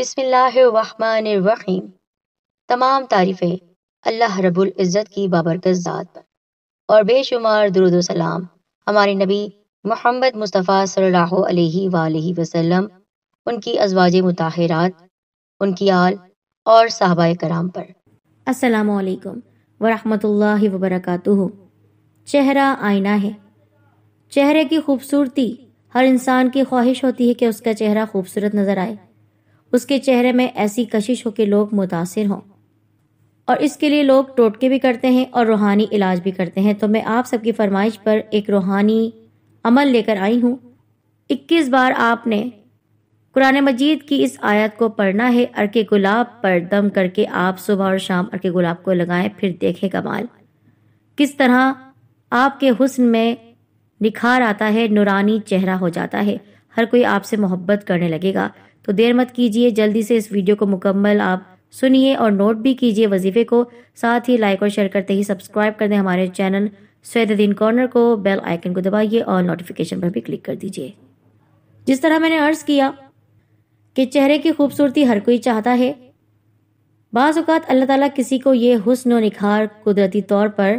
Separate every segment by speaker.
Speaker 1: बिसमीम तमाम तारीफ़ें अल्लाह रब्बुल इज़्ज़त की बाबरकत ज़ात पर और बेशुमार दरुद सलाम हमारे नबी मोहम्मद मुस्तफ़ा सल्लल्लाहु अलैहि वालैहि वसल्लम उनकी अजवाज मुताहरात उनकी आल और साहबा कराम पर असलकम वरहमल वबरक चेहरा आईना है चेहरे की खूबसूरती हर इंसान की ख्वाहिश होती है कि उसका चेहरा खूबसूरत नज़र आए उसके चेहरे में ऐसी कशिश हो कि लोग मुतासर हों और इसके लिए लोग टोटके भी करते हैं और रूहानी इलाज भी करते हैं तो मैं आप सबकी फरमाइश पर एक रूहानी अमल लेकर आई हूँ इक्कीस बार आपने कुरान मजीद की इस आयत को पढ़ना है अर्क गुलाब पर दम करके आप सुबह और शाम अर्क गुलाब को लगाएं फिर देखें कमाल किस तरह आपके हुस्न में निखार आता है नुरानी चेहरा हो जाता है हर कोई आपसे मोहब्बत करने लगेगा तो देर मत कीजिए जल्दी से इस वीडियो को मुकम्मल आप सुनिए और नोट भी कीजिए वजीफे को साथ ही लाइक और शेयर करते ही सब्सक्राइब कर दें हमारे चैनल सैदुद्दीन कॉर्नर को बेल आइकन को दबाइए और नोटिफिकेशन पर भी क्लिक कर दीजिए जिस तरह मैंने अर्ज किया कि चेहरे की खूबसूरती हर कोई चाहता है बाज़ात अल्लाह ताला किसी को ये हुस्न निखार कुदरती तौर पर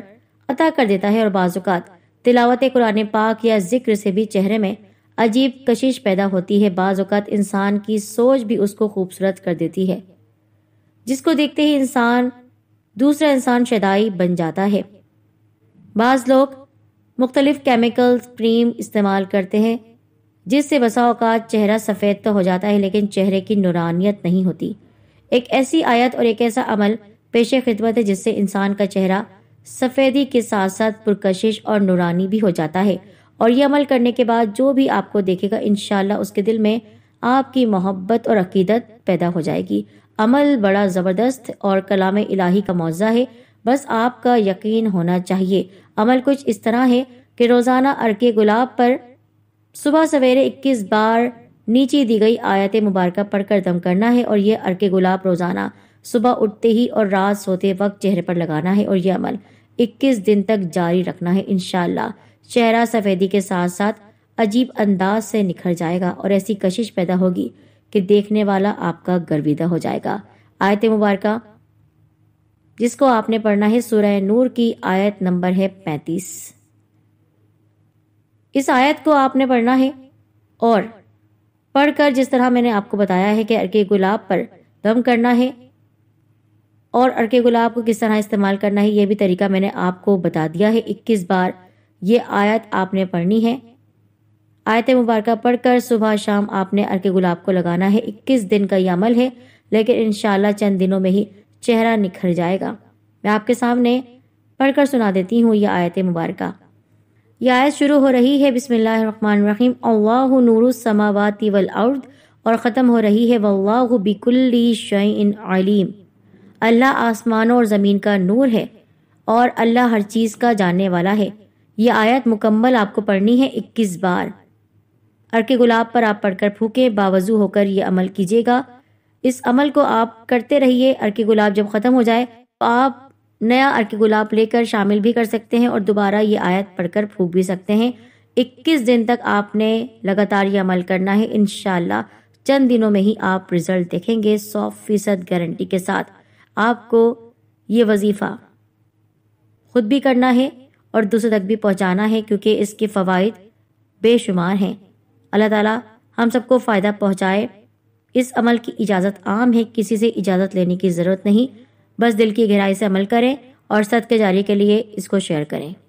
Speaker 1: अता कर देता है और बाज़ात तिलावत कुरान पाक या जिक्र से भी चेहरे में अजीब कशिश पैदा होती है बाज़ात इंसान की सोच भी उसको खूबसूरत कर देती है जिसको देखते ही इंसान दूसरा इंसान शदाई बन जाता है बाज़ लोग मुख्तलिफ केमिकल्स क्रीम इस्तेमाल करते हैं जिससे बसा अवकात चेहरा सफ़ेद तो हो जाता है लेकिन चेहरे की नुरानियत नहीं होती एक ऐसी आयत और एक ऐसा अमल पेशे खिदमत है जिससे इंसान का चेहरा सफ़ेदी के साथ साथ पुरकशिश और नुरानी भी हो जाता है और ये अमल करने के बाद जो भी आपको देखेगा इन उसके दिल में आपकी मोहब्बत और अकीदत पैदा हो जाएगी अमल बड़ा ज़बरदस्त और कलाम इलाही का मौजा है बस आपका यकीन होना चाहिए अमल कुछ इस तरह है कि रोज़ाना अरके गुलाब पर सुबह सवेरे 21 बार नीचे दी गई आयत मुबारक पढ़कर दम करना है और यह अरके गुलाब रोज़ाना सुबह उठते ही और रात सोते वक्त चेहरे पर लगाना है और यह अमल 21 दिन तक जारी रखना है इनशाला चेहरा सफ़ेदी के साथ साथ अजीब अंदाज से निखर जाएगा और ऐसी कशिश पैदा होगी कि देखने वाला आपका गर्विदा हो जाएगा आयत मुबारक जिसको आपने पढ़ना है सूरह नूर की आयत नंबर है पैंतीस इस आयत को आपने पढ़ना है और पढ़कर जिस तरह मैंने आपको बताया है कि अर्के गुलाब पर दम करना है और अड़के गुलाब को किस तरह इस्तेमाल करना है ये भी तरीका मैंने आपको बता दिया है इक्कीस बार ये आयत आपने पढ़नी है आयत मुबारक पढ़कर सुबह शाम आपने अरके गुलाब को लगाना है इक्कीस दिन का ये अमल है लेकिन इन चंद दिनों में ही चेहरा निखर जाएगा मैं आपके सामने पढ़कर सुना देती हूँ यह आयत मुबारक यह आयत शुरू हो रही है बिसमीम अल्लाह नूर समावती वल और ख़त्म हो रही है वल्लाह बिकुल्ली आलिम अल्लाह आसमानों और ज़मीन का नूर है और अल्लाह हर चीज़ का जानने वाला है ये आयत मुकम्मल आपको पढ़नी है इक्कीस बार अर्क गुलाब पर आप पढ़कर फूके बावजू होकर ये अमल कीजिएगा इस अमल को आप करते रहिए अर्क गुलाब जब ख़त्म हो जाए तो आप नया अर्क गुलाब लेकर शामिल भी कर सकते हैं और दोबारा ये आयत पढ़कर फूक भी सकते हैं 21 दिन तक आपने लगातार ये अमल करना है इन चंद दिनों में ही आप रिजल्ट देखेंगे सौ फीसद गारंटी के साथ आपको ये वजीफ़ा ख़ुद भी करना है और दूसरे तक भी पहुंचाना है क्योंकि इसके फ़वाद बेशुमार हैं अल्लाह ताला हम सबको फ़ायदा पहुंचाए इस अमल की इजाज़त आम है किसी से इजाज़त लेने की ज़रूरत नहीं बस दिल की गहराई से अमल करें और सद के जारी के लिए इसको शेयर करें